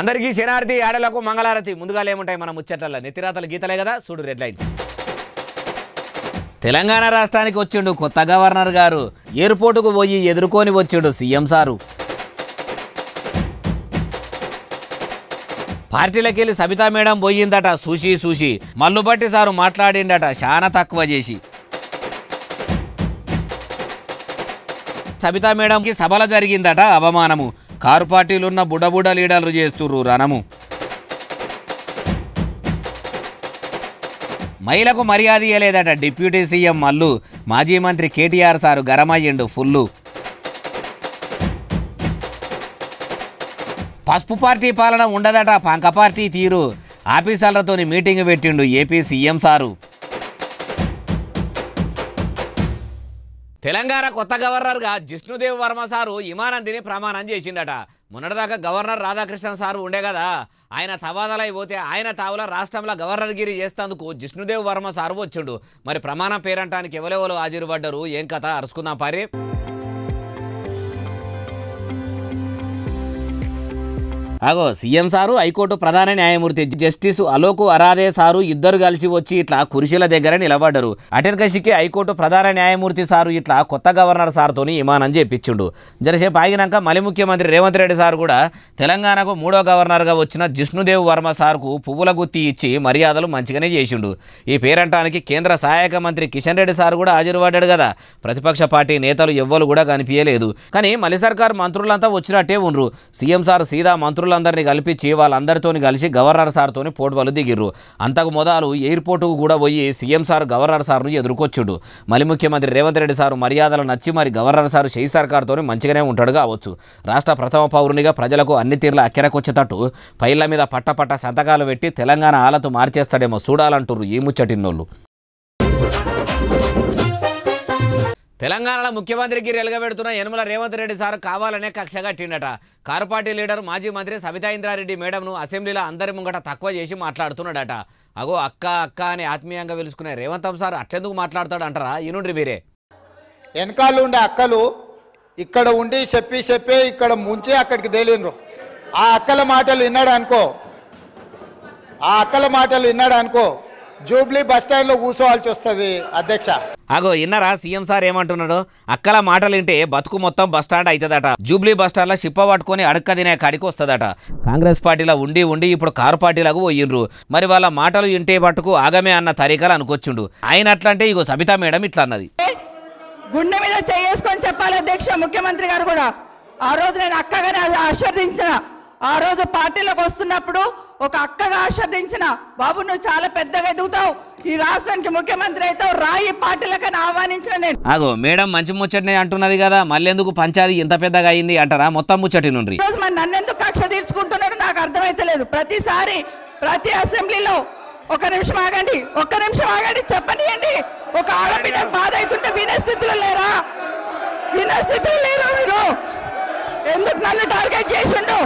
అందరికీ శనార్థి ఆడలకు మంగళారతి ముందుగా ఏముంటాయి మన ముచ్చట్ల నెత్తిరాతల గీతలే కదా చూడు రెడ్ లైన్స్ తెలంగాణ రాష్ట్రానికి వచ్చిండు కొత్త గవర్నర్ గారు ఎయిర్పోర్టుకు పోయి ఎదుర్కొని వచ్చిండు సీఎం సారు పార్టీలకెళ్ళి సబితా మేడం పోయిందట సూషి సూషి మల్లుబట్టి సారు మాట్లాడిండట చాలా తక్కువ చేసి సబితా మేడంకి సభల జరిగిందట అవమానము కారు పార్టీలున్న బుడబుడ లీడర్లు చేస్తుర్రు రణము మహిళకు మర్యాద ఇయ్యలేదట డిప్యూటీ సీఎం మల్లు మాజీ మంత్రి కేటీఆర్ సారు గరమయ్యిండు ఫుల్లు పసుపు పార్టీ పాలన ఉండదట పంక పార్టీ తీరు ఆఫీసర్లతోని మీటింగ్ పెట్టిండు ఏపీ సీఎం సారు తెలంగాణ కొత్త గవర్నర్గా జిష్ణుదేవ్ వర్మ సారు ఇమానందిని ప్రమాణం చేసిండట మొన్నటిదాకా గవర్నర్ రాధాకృష్ణ సారు ఉండే కదా ఆయన తవాదలైపోతే ఆయన తావుల రాష్ట్రంలో గవర్నర్గిరి చేస్తేందుకు జిష్ణుదేవ్ వర్మ సారు వచ్చిండు మరి ప్రమాణం పేరంటానికి ఎవరెవరు హాజరుపడ్డారు ఏం కథ అరుచుకుందాం పారి అగో సీఎం సారు హైకోర్టు ప్రధాన న్యాయమూర్తి జస్టిస్ అలోక్ అరాదే సారు ఇద్దరు కలిసి వచ్చి ఇట్లా కురిశీల దగ్గర నిలబడ్డరు అటెన్ కషికి హైకోర్టు ప్రధాన న్యాయమూర్తి సారు ఇట్లా కొత్త గవర్నర్ సార్తోని విమానం చేపించిండు జరసేపు ఆగినాక మళ్ళీ ముఖ్యమంత్రి రేవంత్ రెడ్డి సార్ కూడా తెలంగాణకు మూడో గవర్నర్గా వచ్చిన జిష్ణుదేవ్ వర్మ సార్కు పువ్వుల గుత్తి ఇచ్చి మర్యాదలు మంచిగానే చేసిండు ఈ పేరంటానికి కేంద్ర సహాయక మంత్రి కిషన్ రెడ్డి సార్ కూడా హాజరుపడ్డాడు కదా ప్రతిపక్ష పార్టీ నేతలు ఎవ్వరు కూడా కనిపించలేదు కానీ మలి సర్కార్ మంత్రులంతా వచ్చినట్టే ఉండ్రు సీఎం సార్ సీదా మంత్రులు కలిపి కల్పించి వాళ్ళందరితో కలిసి గవర్నర్ సార్తో పోటీలు దిగిర్రు అంతకు మొదలు ఎయిర్పోర్టుకు కూడా పోయి సీఎం సార్ గవర్నర్ సార్ను ఎదుర్కొచ్చుడు మళ్ళీ ముఖ్యమంత్రి రేవంత్ రెడ్డి సారు మర్యాదలు నచ్చి మరి గవర్నర్ సార్ షెయి సర్కార్తో మంచిగానే ఉంటాడు కావచ్చు రాష్ట్ర ప్రథమ పౌరునిగా ప్రజలకు అన్ని తీర్ల అక్కెరకొచ్చేటట్టు పైళ్ళ మీద పట్టపట్ట సంతకాలు పెట్టి తెలంగాణ ఆలతు మార్చేస్తాడేమో చూడాలంటున్నారు ఈ ముచ్చటిన్నోళ్ళు తెలంగాణలో ముఖ్యమంత్రికి రెలగబెడుతున్న యనమల రేవంత్ రెడ్డి సార్ కావాలనే కక్షగట్టిండట కారు పార్టీ లీడర్ మాజీ మంత్రి సవితా ఇంద్రారెడ్డి మేడంను అసెంబ్లీలో అందరి ముంగట తక్కువ చేసి మాట్లాడుతున్నాడట అగో అక్క అక్క అని ఆత్మీయంగా పిలుచుకునే రేవంతం సార్ అట్లెందుకు మాట్లాడతాడు అంటారా ఈనుండ్రి మీరే వెనకాల ఉండే అక్కలు ఇక్కడ ఉండి చెప్పి చెప్పి ఇక్కడ ముంచే అక్కడికి తేలినరు ఆ అక్కల మాటలు విన్నాడు అనుకో ఆ అక్కల మాటలు విన్నాడు అనుకో జూబ్లీ లో కూర్చోవాల్సి వస్తుంది అధ్యక్ష అగో ఇన్నరా సీఎం సార్ ఏమంటున్నాడు అక్కల మాటలు వింటే బతుకు మొత్తం బస్టాండ్ అవుతుందట జూబ్లీ బస్టాండ్లో షిప్ప పట్టుకుని అడక్క తినే కడికి వస్తుందట కాంగ్రెస్ పార్టీలో ఉండి ఉండి ఇప్పుడు కారు పార్టీలకు పోయిండ్రు మరి వాళ్ళ మాటలు ఇంటే పట్టుకు ఆగమే అన్న తరికలు అనుకొచ్చుండు ఆయన అట్లంటే ఇగో సబితా మేడం ఇట్లా అన్నది గుండె మీద చేసుకొని చెప్పాలి అధ్యక్ష ముఖ్యమంత్రి గారు కూడా ఆ రోజు నేను అక్కగానే ఆశీర్దించిన ఆ రోజు పార్టీలోకి వస్తున్నప్పుడు ఒక అక్కగా ఆశ్రదించిన బాబు నువ్వు చాలా పెద్దగా ఎదుగుతావు ఈ రాష్ట్రానికి ముఖ్యమంత్రి అయితే రాయి పార్టీలకని ఆహ్వానించిన నేను అదో మేడం మంచి ముచ్చటనే అంటున్నది కదా మళ్ళీ ఎందుకు పంచాది ఇంత పెద్దగా అయింది అంటారా మొత్తం ముచ్చటి నుండి రోజు మరి నన్ను ఎందుకు కక్ష తీర్చుకుంటున్నాడు నాకు అర్థమైతలేదు ప్రతిసారి ప్రతి అసెంబ్లీలో ఒక నిమిషం ఆగండి ఒక్క నిమిషం ఆగండి చెప్పనియండి ఒక ఆడబిడ్డ బాధ అవుతుంటే వినే స్థితిలో లేరా వినే స్థితిలో లేరా మీరు ఎందుకు నన్ను టార్గెట్ చేసిండు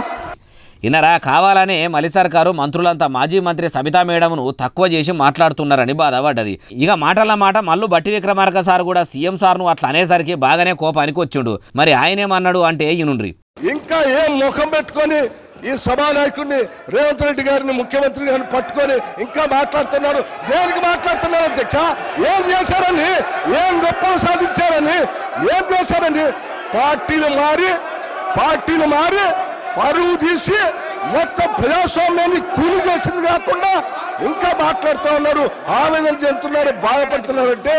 ఇనరా కావాలనే మలి సర్కారు మంత్రులంతా మాజీ మంత్రి సబితా మేడమ్ను తక్కువ చేసి మాట్లాడుతున్నారని బాధపడ్డది ఇక మాటల మాట మల్లు బట్టి విక్రమార్క సార్ కూడా సీఎం సార్ను అట్లా అనేసరికి బాగానే కోపానికి వచ్చిండు మరి ఆయనేమన్నాడు అంటే ఈనుండ్రి ఇంకా ఏం ముఖం పెట్టుకొని ఈ నాయకుడిని రేవంత్ రెడ్డి గారిని ముఖ్యమంత్రి గారిని పట్టుకొని ఇంకా మాట్లాడుతున్నారు దేనికి మాట్లాడుతున్నారు అధ్యక్ష ఏం చేశారని ఏం గొప్పలు సాధించారని ఏం చేశారని పార్టీలు మారి పార్టీలు మారి పరువు తీసి మొత్తం ప్రజాస్వామ్యాన్ని కూలి చేసింది కాకుండా ఇంకా మాట్లాడుతూ ఉన్నారు ఆవేదన చెందుతున్నారు బాధపడుతున్నారంటే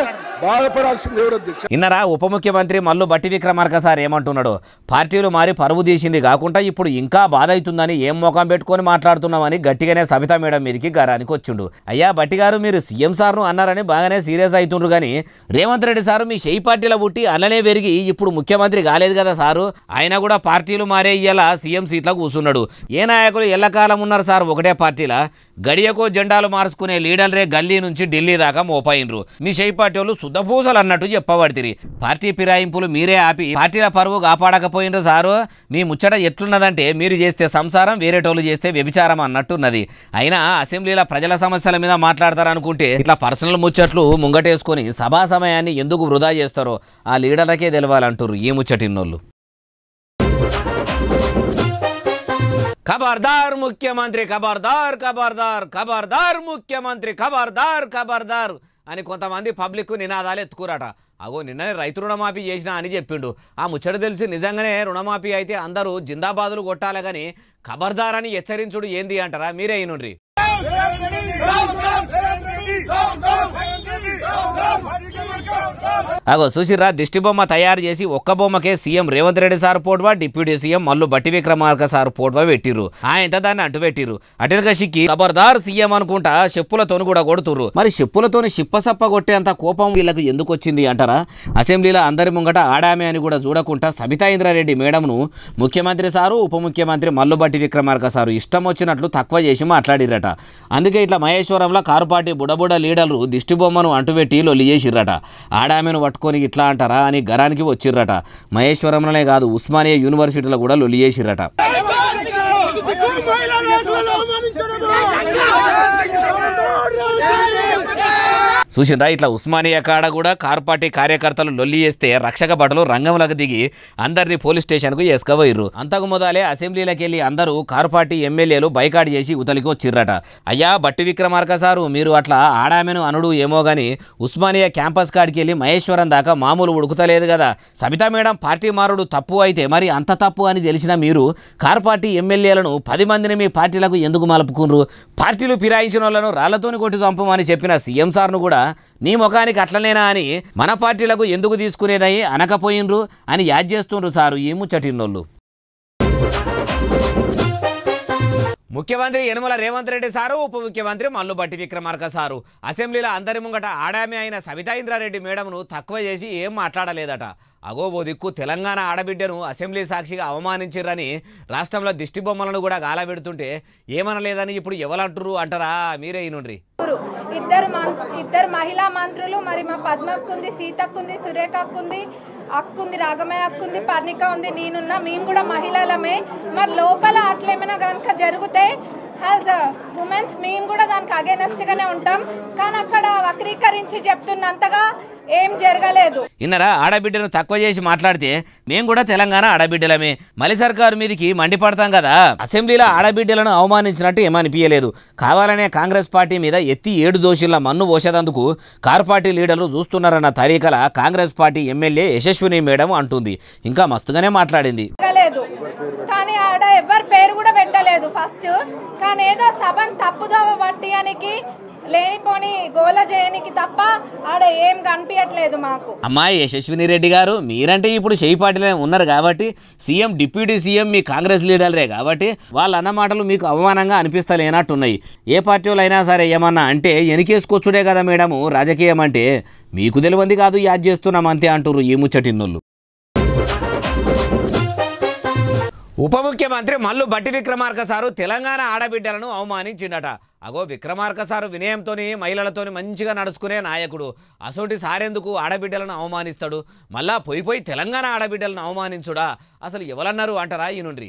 బాధపడాల్సింది ఎవరు అధ్యక్ష ఇన్నరా ఉప ముఖ్యమంత్రి మల్లు బట్టి విక్రమార్క సార్ ఏమంటున్నాడు పార్టీలు మారి పరువు తీసింది కాకుండా ఇప్పుడు ఇంకా బాధ అవుతుందని ఏం ముఖం పెట్టుకొని మాట్లాడుతున్నామని గట్టిగానే సబితా మేడం మీదకి గారానికి వచ్చిండు అయ్యా బట్టి గారు మీరు సీఎం సార్ను అన్నారని బాగానే సీరియస్ అవుతుండ్రు కానీ రేవంత్ రెడ్డి సారు మీ షెయి పార్టీలో పుట్టి అన్ననే పెరిగి ఇప్పుడు ముఖ్యమంత్రి కాలేదు కదా సారు ఆయన కూడా పార్టీలు మారే ఇయ్యాల సీఎం సీట్లో కూర్చున్నాడు ఏ నాయకులు ఎల్లకాలం ఉన్నారు సార్ ఒకటే పార్టీలా గడియకో జెండా జెండాలు మార్చుకునే లీడర్లే గల్లీ నుంచి ఢిల్లీ దాకా మోపాయినరు మీ చేయి పార్టీ వాళ్ళు శుద్ధపూసలు అన్నట్టు చెప్పబడితిరి పార్టీ ఫిరాయింపులు మీరే ఆపి పార్టీల పరువు కాపాడకపోయినరు సారు మీ ముచ్చట ఎట్లున్నదంటే మీరు చేస్తే సంసారం వేరేటోళ్ళు చేస్తే వ్యభిచారం అన్నట్టున్నది అయినా అసెంబ్లీలో ప్రజల సమస్యల మీద మాట్లాడతారనుకుంటే ఇట్లా పర్సనల్ ముచ్చట్లు ముంగటేసుకొని సభా సమయాన్ని ఎందుకు వృధా చేస్తారో ఆ లీడర్లకే తెలవాలంటారు ఈ ముచ్చటిన్నోళ్ళు ఖబర్దార్ ముఖ్యమంత్రి ఖబర్దార్ ఖబర్దార్ ఖబర్దార్ ముఖ్యమంత్రి ఖబర్దార్ ఖబర్దార్ అని కొంతమంది పబ్లిక్ నినాదాలు ఎత్తుకురాట అగో నిన్ననే రైతు రుణమాఫీ చేసిన అని చెప్పిండు ఆ ముచ్చట తెలిసి నిజంగానే రుణమాఫీ అయితే అందరూ జిందాబాదులు కొట్టాలి కానీ ఖబర్దార్ అని హెచ్చరించుడు ఏంది అంటారా మీరే అయినండ్రి అగో సుశీరా దిష్టి బొమ్మ తయారు చేసి ఒక్క బొమ్మకే సీఎం రేవంత్ రెడ్డి సార్ పోడ్వా deputy CM Mallu Bhatti Vikramarka sir పోడ్వా పెట్టిరు ఆయన దాన్ని అంటు పెట్టిరు అటెనక కషికి ఖబర్దార్ సీఎం అనుకుంటా చెప్పులతోని కూడా కొడుతురు మరి చెప్పులతోని సప్ప కొట్టేంత కోపం వీళ్ళకు ఎందుకు వచ్చింది అంటారా అసెంబ్లీలో అందరి ముంగట ఆడామే అని కూడా చూడకుండా సబితా ఇంద్రారెడ్డి మేడంను ముఖ్యమంత్రి సారు ఉప ముఖ్యమంత్రి మల్లు బట్టి విక్రమార్క సారు ఇష్టం వచ్చినట్లు తక్కువ చేసి మాట్లాడిరట అందుకే ఇట్లా మహేశ్వరంలో కారుపాటి బుడబుడ లీడర్లు దిష్టి బొమ్మను అంటుపెట్టి లొల్లి చేసిరట ఆడామెను పట్టుకొని ఇట్లా అంటారా అని గరానికి వచ్చిర్రట మహేశ్వరంలోనే కాదు ఉస్మానియా యూనివర్సిటీలో కూడా లొలియేసిర్రట చేసిర్రట చూసిండ్రా ఇట్లా ఉస్మానియా కాడ కూడా కార్ పార్టీ కార్యకర్తలు లొల్లి చేస్తే రక్షక బటలు రంగంలోకి దిగి అందరినీ పోలీస్ స్టేషన్కు ఎసుకపోయిర్రు అంతకు మొదలే అసెంబ్లీలకు వెళ్ళి అందరూ కార్ పార్టీ ఎమ్మెల్యేలు బైకాట్ చేసి ఉతలికి వచ్చిర్రట అయ్యా బట్టి విక్రమార్క సారు మీరు అట్లా ఆడామెను అనుడు ఏమో గాని ఉస్మానియా క్యాంపస్ కాడికి వెళ్ళి మహేశ్వరం దాకా మామూలు ఉడుకుతలేదు కదా సబితా మేడం పార్టీ మారుడు తప్పు అయితే మరి అంత తప్పు అని తెలిసిన మీరు కార్ పార్టీ ఎమ్మెల్యేలను పది మందిని మీ పార్టీలకు ఎందుకు మలుపుకున్నారు పార్టీలు ఫిరాయించిన వాళ్ళను రాళ్లతోని కొట్టి చంపమని చెప్పిన సీఎం సార్ను కూడా కూడా నీ ముఖానికి అట్లనేనా అని మన పార్టీలకు ఎందుకు తీసుకునేదాయి అనకపోయినరు అని యాద్ చేస్తుండ్రు సారు ఈ ముచ్చటిన్నోళ్ళు ముఖ్యమంత్రి యనుమల రేవంత్ రెడ్డి సారు ఉప ముఖ్యమంత్రి మల్లు విక్రమార్క సారు అసెంబ్లీలో అందరి ముంగట ఆడామి అయిన సవితా ఇంద్రారెడ్డి మేడంను తక్కువ చేసి ఏం మాట్లాడలేదట అగోబో దిక్కు తెలంగాణ ఆడబిడ్డను అసెంబ్లీ సాక్షిగా అవమానించిర్రని రాష్ట్రంలో దిష్టి బొమ్మలను కూడా పెడుతుంటే ఏమనలేదని ఇప్పుడు ఎవరంటురు అంటారా మీరే ఇనుండ్రి ఇద్దరు ఇద్దరు మహిళా మంత్రులు మరి మా పద్మకుంది సీతక్కుంది సురేఖకుంది అక్కుంది రాగమే అక్కుంది పర్ణిక ఉంది నేనున్నా మేము కూడా మహిళలమే మరి లోపల అట్లేమైనా కనుక జరిగితే యాజ్ ఉమెన్స్ మేము కూడా దానికి అగేనెస్ట్గానే ఉంటాం కానీ అక్కడ వక్రీకరించి చెప్తున్నంతగా ఏం జరగలేదు ఇన్నరా ఆడబిడ్డను తక్కువ చేసి మాట్లాడితే మేము కూడా తెలంగాణ ఆడబిడ్డలమే మలి సర్కారు మీదకి మండిపడతాం కదా అసెంబ్లీలో ఆడబిడ్డలను అవమానించినట్టు ఏమనిపించలేదు కావాలనే కాంగ్రెస్ పార్టీ మీద ఎత్తి ఏడు దోషుల మన్ను పోసేదందుకు కార్ పార్టీ లీడర్లు చూస్తున్నారన్న తరీకల Congress party MLA Yashasvi Rajeshwari madam అంటుంది ఇంకా మస్తుగానే మాట్లాడింది కానీ ఆడ ఎవరి పేరు కూడా పెట్టలేదు ఫస్ట్ కానీ ఏదో సభను తప్పుదోవ అని లేనిపోని గోల చేయనికి తప్ప ఆడ ఏం కనిపించట్లేదు మాకు అమ్మాయి యశస్విని రెడ్డి గారు మీరంటే ఇప్పుడు చేయి ఉన్నారు కాబట్టి సీఎం డిప్యూటీ సీఎం మీ కాంగ్రెస్ లీడర్లే కాబట్టి వాళ్ళు అన్న మాటలు మీకు అవమానంగా అనిపిస్తలేనట్టున్నాయి ఏ పార్టీలో అయినా సరే ఏమన్నా అంటే ఎనికేసుకొచ్చుడే కదా మేడం రాజకీయం అంటే మీకు తెలివంది కాదు యాద్ చేస్తున్నాం అంతే అంటారు ఈ ముచ్చటిన్నుళ్ళు ఉప ముఖ్యమంత్రి మల్లు బట్టి విక్రమార్క సారు తెలంగాణ ఆడబిడ్డలను అవమానించిండట అగో విక్రమార్క సారు వినయంతోని మహిళలతోని మంచిగా నడుచుకునే నాయకుడు అసోటి సారెందుకు ఆడబిడ్డలను అవమానిస్తాడు మళ్ళా పోయి పోయి తెలంగాణ ఆడబిడ్డలను అవమానించుడా అసలు ఎవరన్నారు అంటారా ఈనుండ్రి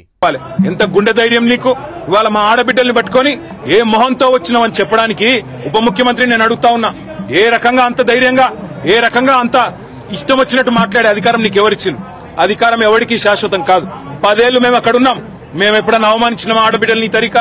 ఎంత గుండె ధైర్యం నీకు ఇవాళ మా ఆడబిడ్డల్ని పట్టుకొని ఏ మొహంతో వచ్చినామని చెప్పడానికి ఉప ముఖ్యమంత్రి నేను అడుగుతా ఉన్నా ఏ రకంగా అంత ధైర్యంగా ఏ రకంగా అంత ఇష్టం వచ్చినట్టు మాట్లాడే అధికారం నీకు ఎవరిచ్చింది అధికారం ఎవరికి శాశ్వతం కాదు పదేళ్లు మేము అక్కడున్నాం మేము ఎప్పుడన్నా అవమానించిన ఆడబిడ్డల్ని తరిక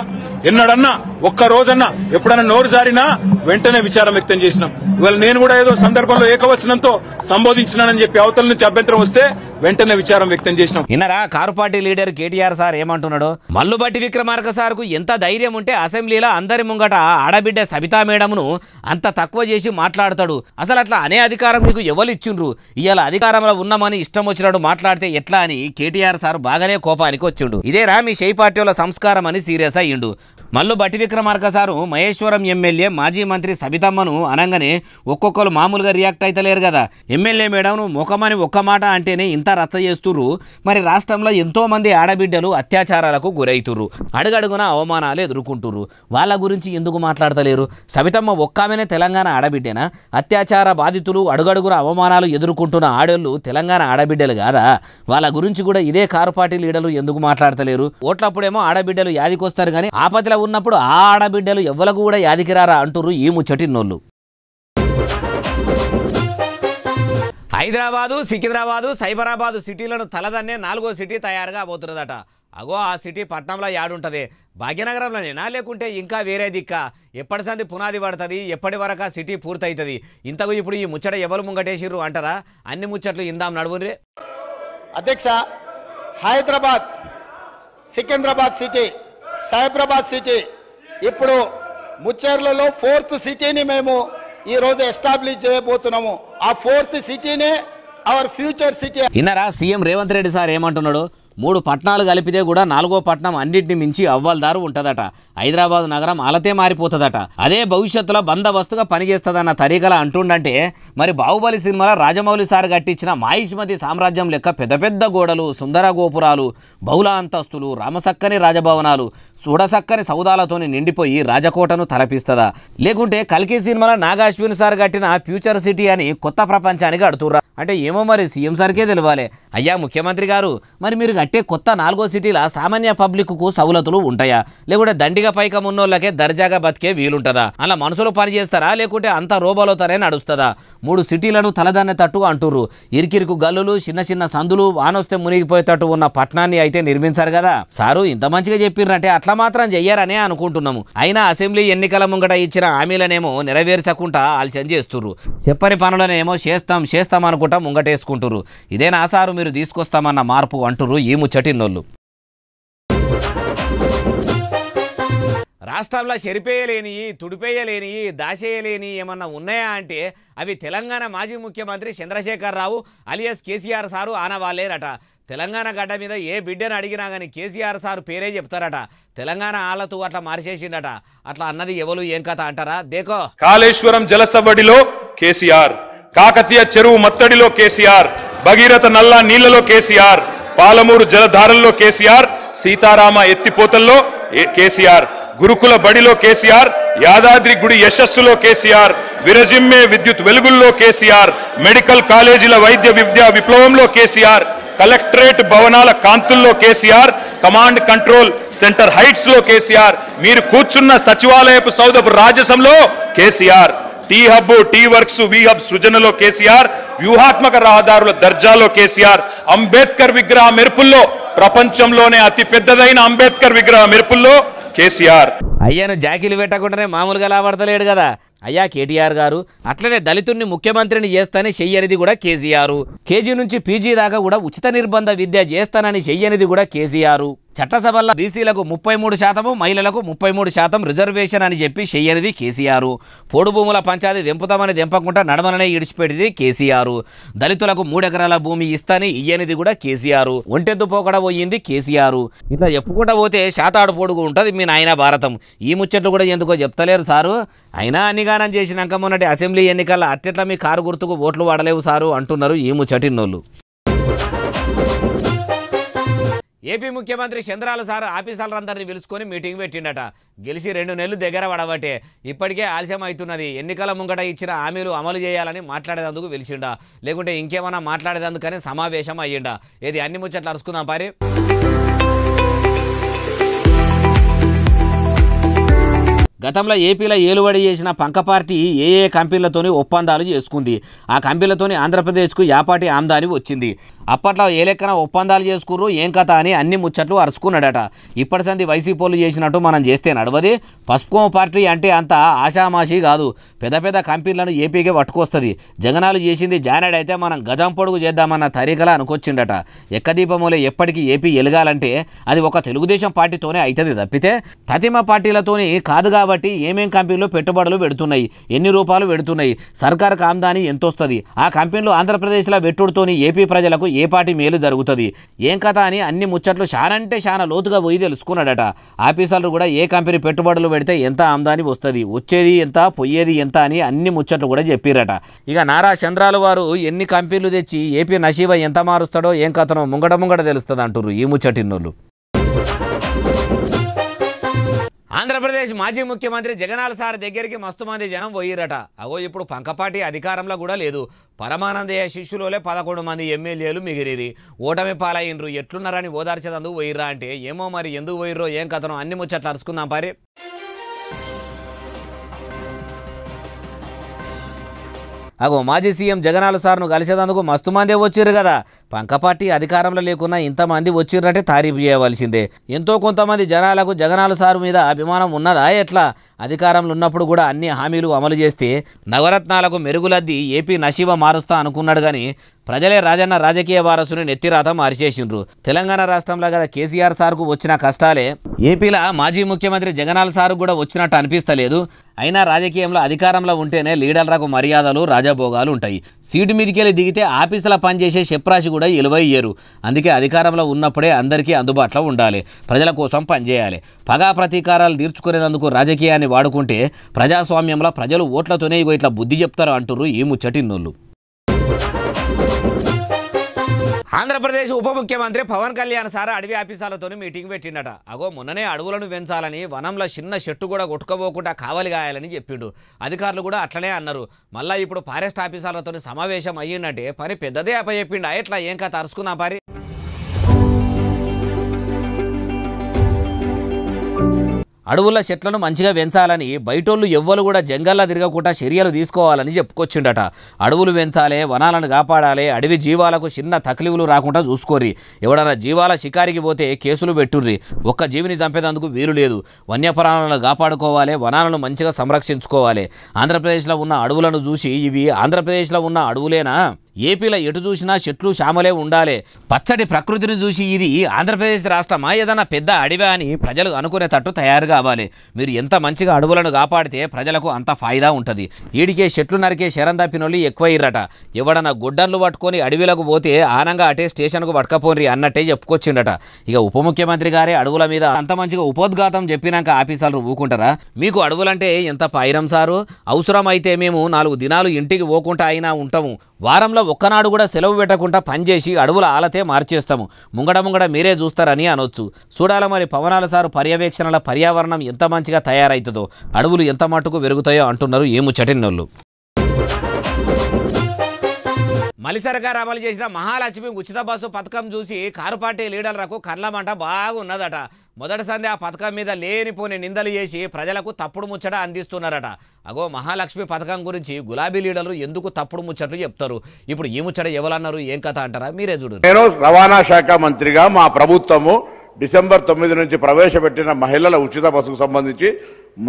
ఎన్నడన్నా ఒక్క రోజన్నా ఎప్పుడన్నా నోరు జారినా వెంటనే విచారం వ్యక్తం చేసినాం ఇవాళ నేను కూడా ఏదో సందర్భంలో ఏకవచనంతో సంబోధించినానని చెప్పి అవతల నుంచి అభ్యంతరం వస్తే వెంటనే విచారం వ్యక్తం చేసినాం ఇన్నరా car party leader KTR sir ఏమంటున్నాడు మల్లుబట్టి విక్రమార్క సార్ కు ఎంత ధైర్యం ఉంటే అసెంబ్లీలో అందరి ముంగట ఆడబిడ్డ సబితా మేడంను అంత తక్కువ చేసి మాట్లాడతాడు అసలు అట్లా అనే అధికారం మీకు ఎవరు ఇచ్చిండ్రు ఇవాళ అధికారంలో ఉన్నామని ఇష్టం వచ్చినాడు మాట్లాడితే ఎట్లా అని కేటీఆర్ సార్ బాగానే కోపానికి వచ్చిండు ఇదేరా మీ షై పార్టీ సంస్కారం అని సీరియస్ అయ్యిండు మల్లు బట్టి విక్రమార్క సారు మహేశ్వరం ఎమ్మెల్యే మాజీ మంత్రి సబితమ్మను అనగానే ఒక్కొక్కరు మామూలుగా రియాక్ట్ అవుతలేరు కదా ఎమ్మెల్యే మేడంను ముఖమని ఒక్క మాట అంటేనే ఇంత రచ్చ చేస్తుర్రు మరి రాష్ట్రంలో ఎంతోమంది ఆడబిడ్డలు అత్యాచారాలకు గురవుతుర్రు అడుగడుగున అవమానాలు ఎదుర్కొంటురు వాళ్ళ గురించి ఎందుకు మాట్లాడతలేరు సబితమ్మ ఒక్కామెనే తెలంగాణ ఆడబిడ్డేనా అత్యాచార బాధితులు అడుగడుగున అవమానాలు ఎదుర్కొంటున్న ఆడళ్ళు తెలంగాణ ఆడబిడ్డలు కాదా వాళ్ళ గురించి కూడా ఇదే కారు పార్టీ లీడర్లు ఎందుకు మాట్లాడతలేరు ఓట్లప్పుడేమో ఆడబిడ్డలు యాదికొస్తారు కానీ ఆపతిలో ఉన్నప్పుడు ఆ ఆడబిడ్డలు ఎవ్వలకు కూడా యాదికిరారా అంటురు ఈ ముచ్చటినోళ్ళు హైదరాబాదు సికింద్రాబాదు సైబరాబాదు సిటీలను తలదన్నే నాలుగో సిటీ తయారుగా పోతున్నదట అగో ఆ సిటీ పట్నంలో యాడుంటుంది భాగ్యనగరంలోనేనా లేకుంటే ఇంకా వేరే దిక్క ఎప్పటి సంది పునాది పడుతుంది ఎప్పటి వరకు ఆ సిటీ పూర్తవుతుంది ఇంతకు ఇప్పుడు ఈ ముచ్చట ఎవరు ముంగటేసిర్రు అంటారా అన్ని ముచ్చట్లు ఇందాం నడువురే అధ్యక్ష హైదరాబాద్ సికింద్రాబాద్ సిటీ సైబరాబాద్ సిటీ ఇప్పుడు ముచ్చేర్లలో ఫోర్త్ సిటీని మేము ఈరోజు ఎస్టాబ్లిష్ చేయబోతున్నాము ఆ ఫోర్త్ సిటీనే అవర్ ఫ్యూచర్ సిటీ ఇన్నారా సీఎం రేవంత్ రెడ్డి సార్ ఏమంటున్నాడు మూడు పట్టణాలు కలిపితే కూడా నాలుగో పట్టణం అన్నింటిని మించి అవ్వాలదారు ఉంటుందట హైదరాబాద్ నగరం అలతే మారిపోతుందట అదే భవిష్యత్తులో బందోబస్తుగా పనిచేస్తుందన్న తరిగల అంటుండంటే మరి బాహుబలి సినిమాలో రాజమౌళి సార్ కట్టించిన మాయిష్మతి సామ్రాజ్యం లెక్క పెద్ద పెద్ద గోడలు సుందర గోపురాలు బహుళ అంతస్తులు రామసక్కని రాజభవనాలు చూడసక్కని సౌదాలతోని నిండిపోయి రాజకోటను తలపిస్తుందా లేకుంటే కల్కి సినిమాలో నాగాశ్విని సార్ కట్టిన ఫ్యూచర్ సిటీ అని కొత్త ప్రపంచానికి అడుతురా అంటే ఏమో మరి సీఎం సార్కే తెలియాలి అయ్యా ముఖ్యమంత్రి గారు మరి మీరు అంటే కొత్త నాలుగో సిటీల సామాన్య పబ్లిక్కు సౌలతులు ఉంటాయా లేకుంటే దండిగా పైకం ఉన్నోళ్ళకే దర్జాగా బతికే వీలుంటుందా అలా మనసులో పని చేస్తారా లేకుంటే అంత రోబోలతోనే నడుస్తుందా మూడు సిటీలను తట్టు అంటుర్రు ఇరికిరుకు గల్లులు చిన్న చిన్న సందులు వానొస్తే మునిగిపోయేటట్టు ఉన్న పట్టణాన్ని అయితే నిర్మించారు కదా సారు ఇంత మంచిగా చెప్పిరంటే అట్లా మాత్రం చెయ్యారనే అనుకుంటున్నాము అయినా అసెంబ్లీ ఎన్నికల ముంగట ఇచ్చిన హామీలనేమో నెరవేర్చకుండా ఆలస్యం చేస్తుర్రు చెప్పని పనులనేమో చేస్తాం చేస్తాం అనుకుంటా ముంగటేసుకుంటురు ఇదేనా సారు మీరు తీసుకొస్తామన్న మార్పు అంటురు ఈ ముచ్చటిన్నోళ్ళు రాష్ట్రంలో చెరిపేయలేని తుడిపేయలేని దాచేయలేని ఏమన్నా ఉన్నాయా అంటే అవి తెలంగాణ మాజీ ముఖ్యమంత్రి చంద్రశేఖరరావు అలియస్ కేసీఆర్ సారు ఆనవాళ్ళేరట తెలంగాణ గడ్డ మీద ఏ బిడ్డను అడిగినా కానీ కేసీఆర్ సారు పేరే చెప్తారట తెలంగాణ ఆలతూ అట్లా మార్చేసిండట అట్లా అన్నది ఎవరు ఏం కథ అంటారా దేకో కాళేశ్వరం జలసవడిలో కేసీఆర్ కాకతీయ చెరువు మత్తడిలో కేసీఆర్ భగీరథ నల్లా నీళ్లలో కేసీఆర్ పాలమూరు జలధారల్లో కేసీఆర్ సీతారామ ఎత్తిపోతల్లో కేసీఆర్ గురుకుల బడిలో కేసీఆర్ యాదాద్రి గుడి యశస్సులో కేసీఆర్ విరజిమ్మే విద్యుత్ వెలుగుల్లో కేసీఆర్ మెడికల్ కాలేజీల వైద్య విద్యా విప్లవంలో కేసీఆర్ కలెక్టరేట్ భవనాల కాంతుల్లో KCR command control centre heights లో కేసీఆర్ మీరు కూర్చున్న సచివాలయపు సౌదపు రాజసంలో KCR T hub T works we hub సృజనలో కేసీఆర్ వ్యూహాత్మక రహదారుల దర్జాలో కేసీఆర్ అంబేద్కర్ విగ్రహ మెరుపుల్లో ప్రపంచంలోనే అతి పెద్దదైన అంబేద్కర్ విగ్రహ మెరుపుల్లో కేసీఆర్ అయ్యాను జాకీలు పెట్టకుండానే మామూలుగా లాభడతలేడు కదా అయ్యా కేటీఆర్ గారు అట్లనే దళితుణ్ణి ముఖ్యమంత్రిని చేస్తానని చెయ్యనిది కూడా కేసీఆర్ కేజీ నుంచి పీజీ దాకా కూడా ఉచిత నిర్బంధ విద్య చేస్తానని చెయ్యనిది కూడా కేసీఆర్ చట్టసభల్లో బీసీలకు ముప్పై మూడు శాతము మహిళలకు ముప్పై మూడు శాతం రిజర్వేషన్ అని చెప్పి చెయ్యనిది కేసీఆర్ పోడు భూముల పంచాయతీ దింపుతామని దింపకుండా నడమననే ఇడిచిపెట్టింది కేసీఆర్ దళితులకు మూడెకరాల భూమి ఇస్తాని ఇయ్యనిది కూడా కేసీఆర్ ఒంటెద్దు పోకడ పోయింది కేసీఆర్ ఇట్లా చెప్పుకుంటా పోతే శాతాడు పొడుగు ఉంటుంది మీ నాయన భారతం ఈ ముచ్చట్లు కూడా ఎందుకో చెప్తలేరు సారు అయినా అన్నిగానం చేసినాక మొన్నటి అసెంబ్లీ ఎన్నికల అట్టెట్లా మీ కారు గుర్తుకు ఓట్లు వాడలేవు సారు అంటున్నారు ఈ ముచ్చటిన్నోళ్ళు ఏపీ ముఖ్యమంత్రి చంద్రాల సార్ ఆఫీసర్లందరినీ పిలుచుకొని మీటింగ్ పెట్టిండట గెలిచి రెండు నెలలు దగ్గర పడబట్టే ఇప్పటికే ఆలస్యం అవుతున్నది ఎన్నికల ముంగట ఇచ్చిన హామీలు అమలు చేయాలని మాట్లాడేందుకు పిలిచిండా లేకుంటే ఇంకేమన్నా మాట్లాడేందుకని సమావేశం అయ్యిండ ఏది అన్ని ముచ్చట్లు అరుచుకుందాం పారి గతంలో ఏపీలో ఏలుబడి చేసిన పంక పార్టీ ఏ ఏ కంపెనీలతోని ఒప్పందాలు చేసుకుంది ఆ కంపెనీలతోని ఆంధ్రప్రదేశ్కు యాపాటి ఆమ్దాని వచ్చింది అప్పట్లో ఏ లెక్కన ఒప్పందాలు చేసుకుర్రు ఏం కథ అని అన్ని ముచ్చట్లు అరుచుకున్నాడట ఇప్పటి సంది పోలు చేసినట్టు మనం చేస్తే నడవది పసుపు పార్టీ అంటే అంత ఆశామాషి కాదు పెద్ద పెద్ద కంపెనీలను ఏపీకే పట్టుకొస్తుంది జగనాలు చేసింది జానెడ్ అయితే మనం గజం పొడుగు చేద్దామన్న తరికలా అనుకొచ్చిండట ఎక్కదీపములే ఎప్పటికీ ఏపీ ఎలగాలంటే అది ఒక తెలుగుదేశం పార్టీతోనే అవుతుంది తప్పితే ప్రతిమ పార్టీలతోని కాదు కాబట్టి ఏమేం కంపెనీలు పెట్టుబడులు పెడుతున్నాయి ఎన్ని రూపాయలు పెడుతున్నాయి సర్కారు ఆమ్దాని ఎంత వస్తుంది ఆ కంపెనీలు ఆంధ్రప్రదేశ్లో పెట్టుడుతోని ఏపీ ప్రజలకు ఏ పాటి మేలు జరుగుతుంది ఏం కథ అని అన్ని ముచ్చట్లు అంటే చాలా లోతుగా పోయి తెలుసుకున్నాడట ఆఫీసర్లు కూడా ఏ కంపెనీ పెట్టుబడులు పెడితే ఎంత ఆమ్దాని వస్తుంది వచ్చేది ఎంత పోయేది ఎంత అని అన్ని ముచ్చట్లు కూడా చెప్పారట ఇక నారా చంద్రాల వారు ఎన్ని కంపెనీలు తెచ్చి ఏపీ నషీవ ఎంత మారుస్తాడో ఏం కథనో ముంగడ ముంగడ తెలుస్తుంది అంటున్నారు ఈ ముచ్చటిన్నోళ్ళు ఆంధ్రప్రదేశ్ మాజీ ముఖ్యమంత్రి జగనాల సార్ దగ్గరికి మస్తు మంది జనం పోయిరట అగో ఇప్పుడు పంకపాటి అధికారంలో కూడా లేదు పరమానందయ్య శిష్యులోలే పదకొండు మంది ఎమ్మెల్యేలు మిగిలిరి ఓటమి పాలయ్యిండ్రు ఎట్లున్నారని ఓదార్చేదందుకు పోయిర్రా అంటే ఏమో మరి ఎందుకు పోయిర్రో ఏం కథనో అన్ని ముచ్చట్లు అరుచుకుందాం పరి అగో మాజీ సీఎం జగనాలు సార్ను కలిసేందుకు మస్తు మందే వచ్చిర్రు కదా పార్టీ అధికారంలో లేకున్నా ఇంతమంది వచ్చిర్రంటే తారీఫ్ చేయవలసిందే ఎంతో కొంతమంది జనాలకు జగనాలు సార్ మీద అభిమానం ఉన్నదా ఎట్లా అధికారంలో ఉన్నప్పుడు కూడా అన్ని హామీలు అమలు చేస్తే నవరత్నాలకు మెరుగులద్ది ఏపీ నశీవ మారుస్తా అనుకున్నాడు కానీ ప్రజలే రాజన్న రాజకీయ వారసుని నెత్తిరాత మార్చేసిండ్రు తెలంగాణ రాష్ట్రంలో కదా కేసీఆర్ సార్కు వచ్చిన కష్టాలే ఏపీలో మాజీ ముఖ్యమంత్రి జగనాల్ సార్ కూడా వచ్చినట్టు అనిపిస్తలేదు అయినా రాజకీయంలో అధికారంలో ఉంటేనే లీడర్లకు మర్యాదలు రాజభోగాలు ఉంటాయి సీటు మీదికెళ్ళి దిగితే ఆఫీసుల పనిచేసే చెప్రాశి కూడా ఇలువయ్యరు అందుకే అధికారంలో ఉన్నప్పుడే అందరికీ అందుబాటులో ఉండాలి ప్రజల కోసం పనిచేయాలి పగా ప్రతీకారాలు తీర్చుకునేందుకు రాజకీయాన్ని వాడుకుంటే ప్రజాస్వామ్యంలో ప్రజలు ఓట్లతోనే ఇట్లా బుద్ధి చెప్తారు అంటున్నారు ఈ నోళ్ళు ఆంధ్రప్రదేశ్ ఉప ముఖ్యమంత్రి పవన్ కళ్యాణ్ సార్ అడవి ఆఫీసాలతో మీటింగ్ పెట్టిండట అగో మొన్ననే అడవులను పెంచాలని వనంలో చిన్న చెట్టు కూడా కొట్టుకోపోకుండా కావలి గాయాలని చెప్పిండు అధికారులు కూడా అట్లనే అన్నారు మళ్ళీ ఇప్పుడు ఫారెస్ట్ ఆఫీసాలతో సమావేశం అయ్యిందంటే పని పెద్దదే అప్ప చెప్పిండు ఎట్లా ఏం కథ అరుచుకున్నా పరి అడవుల చెట్లను మంచిగా పెంచాలని బయటోళ్ళు ఎవ్వరు కూడా జంగల్లా తిరగకుండా చర్యలు తీసుకోవాలని చెప్పుకొచ్చిండట అడవులు పెంచాలి వనాలను కాపాడాలి అడవి జీవాలకు చిన్న తక్లీవులు రాకుండా చూసుకోరి ఎవడన్నా జీవాల షికారికి పోతే కేసులు పెట్టుర్రి ఒక్క జీవిని చంపేదందుకు వీలు లేదు వన్యప్రాణాలను కాపాడుకోవాలి వనాలను మంచిగా సంరక్షించుకోవాలి ఆంధ్రప్రదేశ్లో ఉన్న అడవులను చూసి ఇవి ఆంధ్రప్రదేశ్లో ఉన్న అడవులేనా ఏపీలో ఎటు చూసినా చెట్లు శామలే ఉండాలి పచ్చడి ప్రకృతిని చూసి ఇది ఆంధ్రప్రదేశ్ రాష్ట్రమా ఏదైనా పెద్ద అడివా అని ప్రజలు అనుకునేటట్టు తయారు కావాలి మీరు ఎంత మంచిగా అడవులను కాపాడితే ప్రజలకు అంత ఫాయిదా ఉంటుంది ఈడికే చెట్లు నరికే శరం తప్పినోళ్ళు ఎక్కువ ఇర్రట ఎవడన్నా గుడ్డన్లు పట్టుకొని అడవిలకు పోతే ఆనంగా అటే స్టేషన్కు పట్టుకపోయి అన్నట్టే చెప్పుకొచ్చిండట ఇక ఉప ముఖ్యమంత్రి గారే అడవుల మీద అంత మంచిగా ఉపోద్ఘాతం చెప్పినాక ఆఫీసర్లు ఊకుంటారా మీకు అడవులంటే ఎంత పైరం సారు అవసరమైతే మేము నాలుగు దినాలు ఇంటికి పోకుండా అయినా ఉంటాము వారంలో ఒక్కనాడు కూడా సెలవు పెట్టకుండా పనిచేసి అడవుల ఆలతే మార్చేస్తాము ముంగడ ముంగడ మీరే చూస్తారని అనొచ్చు చూడాల మరి పవనాల సారు పర్యవేక్షణల పర్యావరణం ఎంత మంచిగా తయారవుతుందో అడవులు ఎంత మటుకు పెరుగుతాయో అంటున్నారు ఏము చటిన్నోళ్ళు మలిసరగా అమలు చేసిన మహాలక్ష్మి ఉచిత బస్సు పథకం చూసి కారు పార్టీ లీడర్లకు కర్లమంట బాగున్నదట మొదటి ఆ పథకం మీద లేనిపోని నిందలు చేసి ప్రజలకు తప్పుడు ముచ్చట అందిస్తున్నారట అగో మహాలక్ష్మి పథకం గురించి గులాబీ లీడర్లు ఎందుకు తప్పుడు ముచ్చట్లు చెప్తారు ఇప్పుడు ఈ ముచ్చట ఎవరన్నారు ఏం కథ అంటారా మీరే చూడు నేను రవాణా శాఖ మంత్రిగా మా ప్రభుత్వము డిసెంబర్ తొమ్మిది నుంచి ప్రవేశపెట్టిన మహిళల ఉచిత బస్సుకు సంబంధించి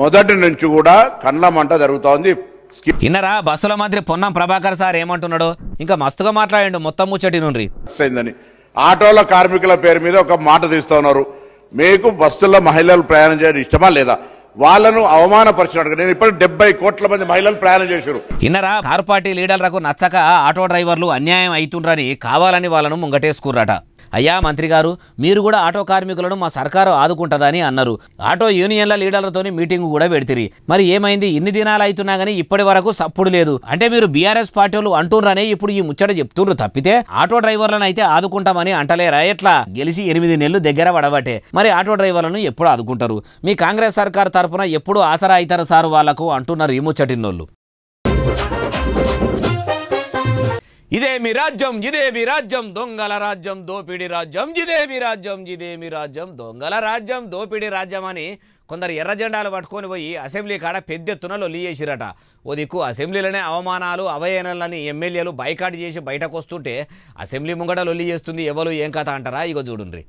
మొదటి నుంచి కూడా కళ్ళమంట జరుగుతోంది ఇన్నరా బస్సుల మంత్రి పొన్నం ప్రభాకర్ సార్ ఏమంటున్నాడు ఇంకా మస్తుగా మాట్లాడండి మొత్తం ముచ్చటి నుండి ఆటోల కార్మికుల పేరు మీద ఒక మాట తీస్తున్నారు మీకు బస్సుల్లో మహిళలు ప్రయాణం చేయడం ఇష్టమా లేదా వాళ్ళను అవమానపరిచినట్టు నేను ఇప్పుడు డెబ్బై కోట్ల మంది మహిళలు ప్రయాణం చేశారు ఇన్నరా కారు పార్టీ లీడర్లకు నచ్చక ఆటో డ్రైవర్లు అన్యాయం అవుతుండ్రని కావాలని వాళ్ళను ముంగటేసుకున్నారట అయ్యా మంత్రి గారు మీరు కూడా ఆటో కార్మికులను మా సర్కారు ఆదుకుంటుందని అన్నారు ఆటో యూనియన్ల లీడర్లతోని మీటింగ్ కూడా పెడితిరి మరి ఏమైంది ఇన్ని దినాలు అవుతున్నా గానీ ఇప్పటి వరకు సప్పుడు లేదు అంటే మీరు బీఆర్ఎస్ పార్టీ వాళ్ళు అంటున్నారనే ఇప్పుడు ఈ ముచ్చట చెప్తున్నారు తప్పితే ఆటో డ్రైవర్లను అయితే ఆదుకుంటామని అంటలేరా ఎట్లా గెలిచి ఎనిమిది నెలలు దగ్గర పడబట్టే మరి ఆటో డ్రైవర్లను ఎప్పుడు ఆదుకుంటారు మీ కాంగ్రెస్ సర్కార్ తరఫున ఎప్పుడు ఆసరా అవుతారు సార్ వాళ్లకు అంటున్నారు ఈ ముచ్చటి ఇదేమి రాజ్యం మీ రాజ్యం దొంగల రాజ్యం దోపిడి రాజ్యం మీ రాజ్యం మీ రాజ్యం దొంగల రాజ్యం దోపిడి రాజ్యం అని కొందరు ఎర్ర జెండాలు పట్టుకొని పోయి అసెంబ్లీ కాడ పెద్ద ఎత్తున లొల్లి ఓ దిక్కు అసెంబ్లీలోనే అవమానాలు అవయనాలని ఎమ్మెల్యేలు బైకాట్ చేసి బయటకు వస్తుంటే అసెంబ్లీ ముంగట లొల్లి చేస్తుంది ఎవరు ఏం కథ అంటారా ఇగో చూడుండ్రీ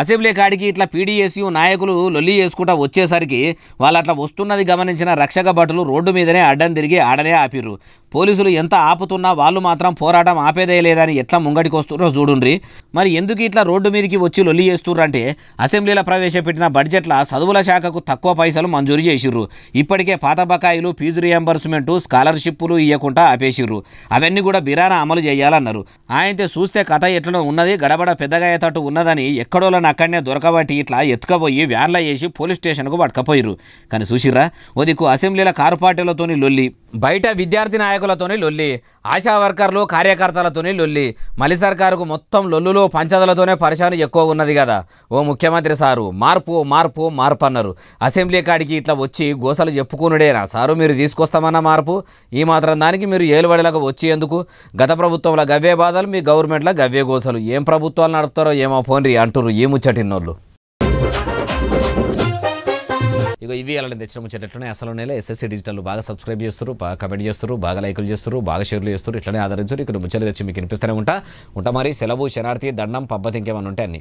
అసెంబ్లీ కాడికి ఇట్లా పీడిఎస్యు నాయకులు లొల్లి చేసుకుంటా వచ్చేసరికి వాళ్ళు అట్లా వస్తున్నది గమనించిన రక్షక భటులు రోడ్డు మీదనే అడ్డం తిరిగి ఆడనే ఆపిర్రు పోలీసులు ఎంత ఆపుతున్నా వాళ్ళు మాత్రం పోరాటం ఆపేదే లేదని ఎట్లా ముంగడికి వస్తున్నారో చూడుండ్రి మరి ఎందుకు ఇట్లా రోడ్డు మీదకి వచ్చి లొల్లి చేస్తుర్రంటే అసెంబ్లీలో ప్రవేశపెట్టిన బడ్జెట్ల చదువుల శాఖకు తక్కువ పైసలు మంజూరు చేసిర్రు ఇప్పటికే పాత బకాయిలు ఫీజు రియంబర్స్మెంటు స్కాలర్షిప్లు ఇవ్వకుండా ఆపేసిర్రు అవన్నీ కూడా బిరాన అమలు చేయాలన్నారు ఆయనతో చూస్తే కథ ఎట్లనో ఉన్నది గడబడ పెద్దగా తట్టు ఉన్నదని ఎక్కడోలను అక్కడనే దొరకబట్టి ఇట్లా ఎత్తుకపోయి వ్యాన్లో వేసి పోలీస్ స్టేషన్కు పట్టుకపోయిర్రు కానీ చూసిర్రా ఓ అసెంబ్లీల కారు పార్టీలతోని లొల్లి బయట విద్యార్థి నాయకులు నాయకులతోనే లొల్లి ఆశా వర్కర్లు కార్యకర్తలతోని లొల్లి మలి సర్కారుకు మొత్తం లొల్లులో పంచదలతోనే పరిశాను ఎక్కువ ఉన్నది కదా ఓ ముఖ్యమంత్రి సారు మార్పు మార్పు మార్పు అన్నారు అసెంబ్లీ కాడికి ఇట్లా వచ్చి గోసలు చెప్పుకునుడేనా సారు మీరు తీసుకొస్తామన్న మార్పు ఈ మాత్రం దానికి మీరు ఏలుబడిలకు వచ్చి ఎందుకు గత ప్రభుత్వంలో గవ్వే బాధలు మీ గవర్నమెంట్లో గవ్వే గోసలు ఏం ప్రభుత్వాలు నడుపుతారో ఏమో రీ అంటుర్రు ఏ ముచ్చటిన్నోళ్ళు ఇక ఇవి అలానే తెచ్చిన ముచ్చేటట్లనే అసలు నేలే ఎస్ఎస్సీ డిజిటల్ బాగా సబ్స్క్రైబ్ చేస్తారు బాగా కమెంట్ చేస్తారు బాగా లైకులు చేస్తారు బాగా షేర్లు చేస్తారు ఇట్లనే ఆదరించారు ఇక్కడ ముచ్చలు తెచ్చి మీకు వినిపిస్తూనే ఉంటా ఉంటా మరి సెలవు శరార్తి దండం పబ్బతి ఇంకేమైనా ఉంటాయి